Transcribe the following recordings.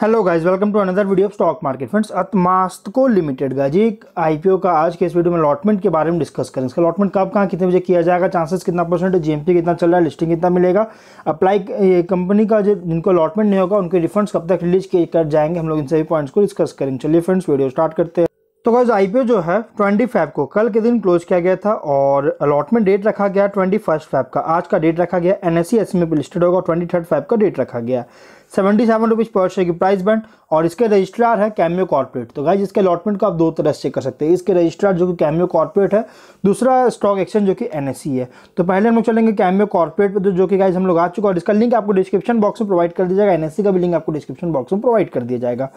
Hello guys welcome to another video of stock market friends अतमास्तको limited guys एक IPO का आज के इस वीडियो में अलॉटमेंट के बारे में डिस्कस करें इसका अलॉटमेंट कब कहाँ कितने बजे किया जाएगा चांसेस कितना परसेंट जीएमपी कितना चल रहा है लिस्टिंग कितना मिलेगा अप्लाई कंपनी का जो जिनको अलॉटमेंट नहीं होगा उनके रिफंड कब तक रिलीज किए कर जाएंगे हम लोग इन सभी पॉइंट्स को डिस्कस करेंगे चलिए फ्रेंड्स वीडियो स्टार्ट करते हैं तो गाइज आईपीओ जो है ट्वेंटी फाइव को कल के दिन क्लोज किया गया था और अलॉटमेंट डेट रखा गया ट्वेंटी फर्स्ट फाइव का आज का डेट रखा गया एन एस सी एस में लिस्टेड होगा ट्वेंटी थर्ड फाइव का डेट रखा गया seventy seven rupees per share की प्राइस बैंड और इसके रजिस्ट्रार है कैम्यो कॉर्पोरेट तो गाइज इसके अलॉटमेंट को आप दो तरह से कर सकते हैं इसके रजिस्ट्रार जो कि कैम्यो कॉर्पोरेट है दूसरा स्टॉक एक्सचेंज जो कि एन e है तो पहले हम लोग चलेंगे कैम्यो कॉर्पोरेट पर जो कि गाइज हम लोग आ चुका और इसका लिंक आपको डिस्क्रिप्शन बॉक्स में प्रोवाइड कर दिया जाएगा एन e का भी लिंक आपको डिस्क्रिप्शन बॉक्स में प्रोवाइड कर दिया जाएगा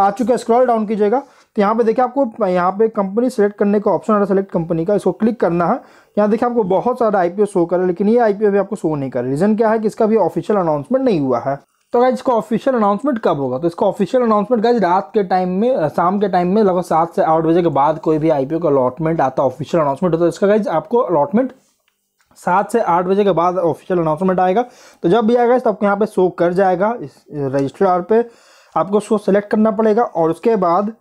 आ चुका स्क्रॉल डाउन कीजिएगा तो यहाँ पे देखिए आपको यहाँ पे कंपनी सेलेक्ट करने का ऑप्शन आ रहा है सेलेक्ट कंपनी का इसको क्लिक करना है यहाँ देखिए आपको बहुत सारा आईपीओ शो कर रहा है लेकिन ये आईपीओ भी आपको शो नहीं कर रहा रीज़न क्या है कि इसका भी ऑफिशियल अनाउंसमेंट नहीं हुआ है तो गाइज इसका ऑफिशियल अनाउंसमेंट कब होगा तो इसका ऑफिशियल अनाउंसमेंट गाइज रात के टाइम में शाम के टाइम में लगभग सात से आठ बजे के बाद कोई भी आईपीओ का अलॉटमेंट आता है ऑफिशियल अनाउंसमेंट होता है तो इसका गाइज आपको अलॉटमेंट सात से आठ बजे के बाद ऑफिशियल अनाउंसमेंट आएगा तो जब भी आएगा तो आपको यहाँ पे शो कर जाएगा इस रजिस्ट्रार पे आपको उसको सेलेक्ट करना पड़ेगा और उसके बाद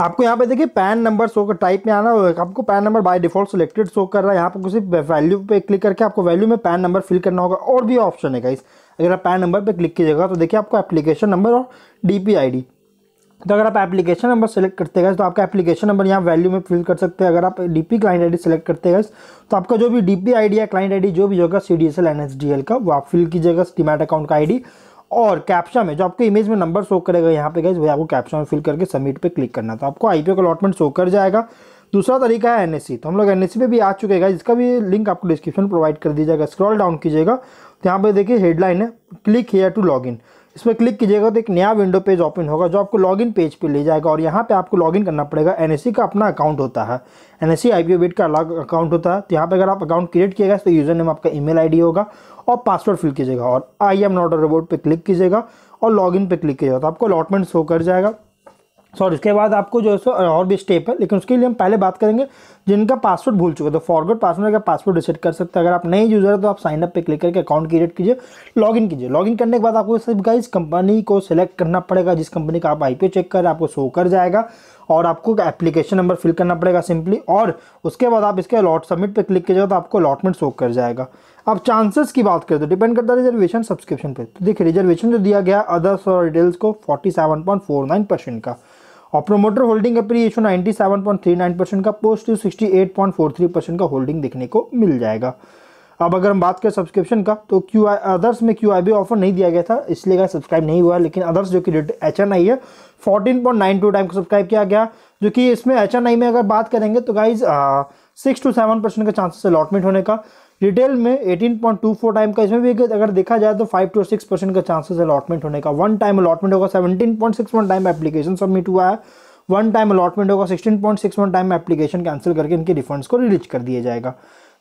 आपको यहाँ पे देखिए पैन नंबर शो कर टाइप में आना होगा आपको PAN number by default selected show कर रहा है यहाँ पर किसी वैल्यू पे क्लिक करके आपको वैल्यू में पैन नंबर फिल करना होगा और भी ऑप्शन है गाइस अगर आप पैन नंबर पे क्लिक कीजिएगा तो देखिए आपको एप्लीकेशन नंबर और डी पी तो अगर आप एप्लीकेशन नंबर सेलेक्ट करते गए तो आपका एप्लीकेशन नंबर यहाँ वैल्यू में फिल कर सकते हैं अगर आप डीपी क्लाइंट डी सेलेक्ट करते गए तो आपका जो भी डीपी आईडी या क्लाइंट आईडी जो भी होगा C D S L N S D L का वो आप फिल कीजिएगा डीमेट अकाउंट का आईडी और कैप्शा में जो आपके इमेज में नंबर शो करेगा यहाँ पे गए वही आपको कैप्शा में फिल करके सबमिट पे क्लिक करना तो आपको आई पी अलॉटमेंट शो कर जाएगा दूसरा तरीका है एनएससी e। तो हम लोग एनएससी e पे भी आ चुके हैं इसका भी लिंक आपको डिस्क्रिप्शन प्रोवाइड कर दीजिएगा जाएगा स्क्रॉल डाउन कीजिएगा तो यहाँ पे देखिए हेडलाइन है क्लिक हेयर टू लॉग इस पर क्लिक कीजिएगा तो एक नया विंडो पेज ओपन होगा जो आपको लॉगिन पेज पे ले जाएगा और यहाँ पे आपको लॉगिन करना पड़ेगा एन का अपना अकाउंट होता है एन एस सी का अलग अकाउंट होता है तो यहाँ पे अगर आप अकाउंट क्रिएट किएगा तो यूज़र नेम आपका ईमेल आईडी होगा और पासवर्ड फिल कीजिएगा और I am not a robot पर क्लिक कीजिएगा और इन पर क्लिक कीजिएगा तो आपको अलॉटमेंट शो कर जाएगा सॉरी और इसके बाद आपको जो है सो और भी स्टेप है लेकिन उसके लिए हम पहले बात करेंगे जिनका पासवर्ड भूल चुका तो फॉरवर्ड पासवर्ड का पासवर्ड रिसेट कर सकते हैं अगर आप नए यूज़र है तो आप साइनअप पे क्लिक करके अकाउंट क्रिएट कीजिए लॉगिन कीजिए लॉगिन करने के बाद आपको सिर्फ गाइस कंपनी को सिलेक्ट करना पड़ेगा जिस कंपनी का आप आई चेक कर आपको शो कर जाएगा और आपको एप्लीकेशन नंबर फिल करना पड़ेगा सिंपली और उसके बाद आप इसके अलॉट सबमिट पर क्लिक कीजिएगा तो आपको अलॉटमेंट शो कर जाएगा अब चांसेस की बात करें तो डिपेंड करता है रिजर्वेशन सब्सक्रिप्शन पे तो देखिए रिजर्वेशन जो दिया गया अदर्स और रिटेल्स को 47.49 परसेंट का और प्रोमोटर होल्डिंग अप्रिएशन 97.39 परसेंट का पोस्ट 68.43 परसेंट का होल्डिंग देखने को मिल जाएगा अब अगर हम बात करें सब्सक्रिप्शन का तो क्यू आई अदर्स में क्यू आई बी ऑफर नहीं दिया गया था इसलिए का सब्सक्राइब नहीं हुआ लेकिन अदर्स जो कि एच एन आई है fourteen point nine two time को सब्सक्राइब किया गया जो कि इसमें एच एन आई में अगर बात करेंगे तो guys six two seven percent का चांसेस अलॉटमेंट होने का रिटेल में eighteen point two four time का इसमें भी अगर देखा जाए तो फाइव टू सिक्स परसेंट का चांसेस अलॉटमेंट होने का वन टाइम अलॉटमेंट होगा seventeen point six one time application submit हुआ है वन टाइम अलॉटमेंट होगा sixteen point six one time application cancel करके इनके रिफंड्स को रिलीज कर दिया जाएगा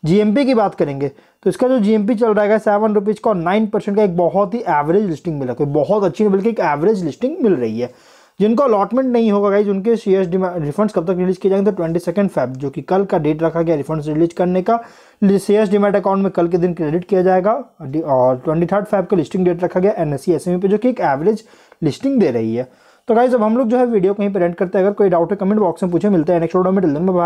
जीएमपी की बात करेंगे तो इसका जो जीएमपी चल रहा है सेवन रुपीज़ का नाइन परसेंट का एक बहुत ही एवरेज लिस्टिंग मिला कोई बहुत अच्छी बल्कि एक एवरेज लिस्टिंग मिल रही है जिनको अलॉटमेंट नहीं होगा गाइज उनके शेयर रिफंड्स कब तक रिलीज किए जाएंगे तो ट्वेंटी सेकेंड फैब जो कि कल का डेट रखा गया रिफंड्स रिलीज करने का शेयर डिमेट अकाउंट में कल के दिन क्रेडिट किया जाएगा और ट्वेंटी थर्ड फैब का लिस्टिंग डेट रखा गया एन एस e e पे जो कि एक एवरेज लिस्टिंग दे रही है तो गाइज अब हम लोग जो है वीडियो कहीं पर करते हैं अगर कोई डाउट है कमेंट बॉक्स में पूछे मिलते हैं नेक्स्ट वीडियो में